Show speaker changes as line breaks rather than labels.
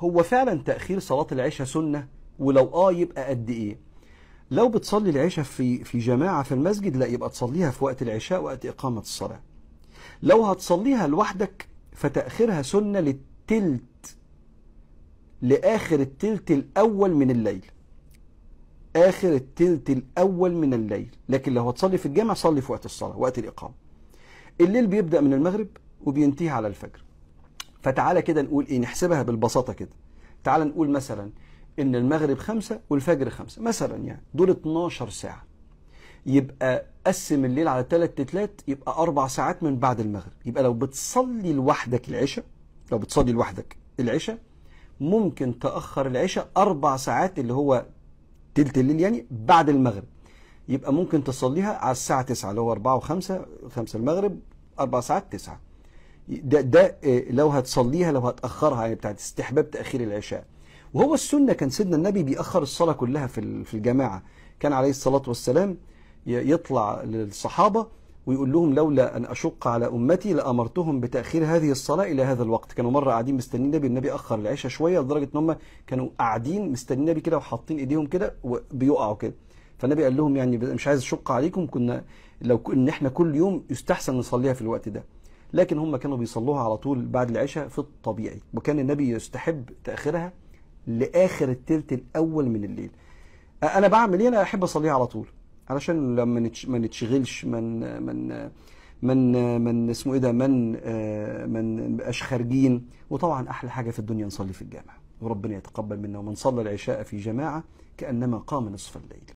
هو فعلا تأخير صلاة العشاء سنة ولو اه يبقى قد ايه لو بتصلي العشاء في في جماعة في المسجد لا يبقى تصليها في وقت العشاء وقت إقامة الصلاة لو هتصليها لوحدك فتأخيرها سنة للتلت لآخر التلت الأول من الليل آخر التلت الأول من الليل لكن لو هتصلي في الجامع صلي في وقت الصلاة وقت الإقامة الليل بيبدأ من المغرب وبينتهي على الفجر فتعالى كده نقول ايه نحسبها بالبساطه كده تعالى نقول مثلا ان المغرب خمسة والفجر خمسة مثلا يعني دول 12 ساعه يبقى قسم الليل على ثلاث تلات يبقى اربع ساعات من بعد المغرب يبقى لو بتصلي لوحدك العشاء لو بتصلي لوحدك العشاء ممكن تاخر العشاء اربع ساعات اللي هو تلت الليل يعني بعد المغرب يبقى ممكن تصليها على الساعه 9 اللي هو 4 و5 5 المغرب اربع ساعات 9 ده, ده آه، لو هتصليها لو هتأخرها يعني بتاعت استحباب تأخير العشاء وهو السنة كان سيدنا النبي بيأخر الصلاة كلها في في الجماعة كان عليه الصلاة والسلام يطلع للصحابة ويقول لهم لولا أن أشق على أمتي لأمرتهم بتأخير هذه الصلاة إلى هذا الوقت كانوا مرة قاعدين مستنيين النبي النبي أخر العشاء شوية لدرجة أن هم كانوا قاعدين مستنيين النبي كده وحاطين إيديهم كده وبيقعوا كده فالنبي قال لهم يعني مش عايز أشق عليكم كنا لو إن إحنا كل يوم يستحسن نصليها في الوقت ده لكن هم كانوا بيصلوها على طول بعد العشاء في الطبيعي وكان النبي يستحب تاخرها لاخر الثلث الاول من الليل انا بعمل ايه انا احب اصليها على طول علشان لما ما نتشغلش من من من من اسمه ايه ده من آه، من نبقاش خارجين وطبعا احلى حاجه في الدنيا نصلي في الجامع وربنا يتقبل منا ومن صلى العشاء في جماعه كانما قام نصف الليل